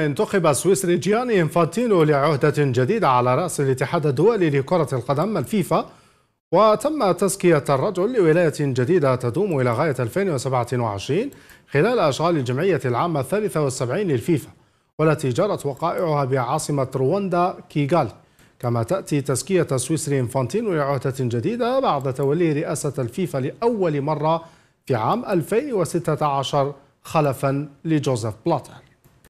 انتخب السويسري جياني انفانتينو لعهدة جديدة على رأس الاتحاد الدولي لكرة القدم الفيفا وتم تزكية الرجل لولاية جديدة تدوم إلى غاية 2027 خلال أشغال الجمعية العامة 73 للفيفا والتي جرت وقائعها بعاصمة رواندا كيغالي كما تأتي تزكية السويسري انفانتينو لعهدة جديدة بعد توليه رئاسة الفيفا لأول مرة في عام 2016 خلفا لجوزيف بلاتر